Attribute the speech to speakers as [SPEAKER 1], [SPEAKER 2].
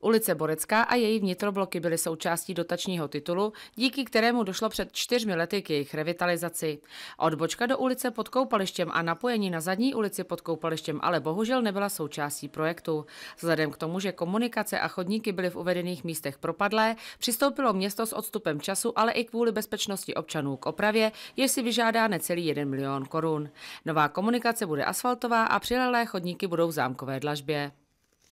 [SPEAKER 1] Ulice Borecká a její vnitrobloky byly součástí dotačního titulu, díky kterému došlo před čtyřmi lety k jejich revitalizaci. Odbočka do ulice pod koupalištěm a napojení na zadní ulici pod koupalištěm ale bohužel nebyla součástí projektu. Vzhledem k tomu, že komunikace a chodníky byly v uvedených místech propadlé, přistoupilo město s odstupem času, ale i kvůli bezpečnosti občanů k opravě, jež si vyžádá necelý 1 milion korun. Nová komunikace bude asfaltová a přilehlé chodníky budou v zámkové dlažbě.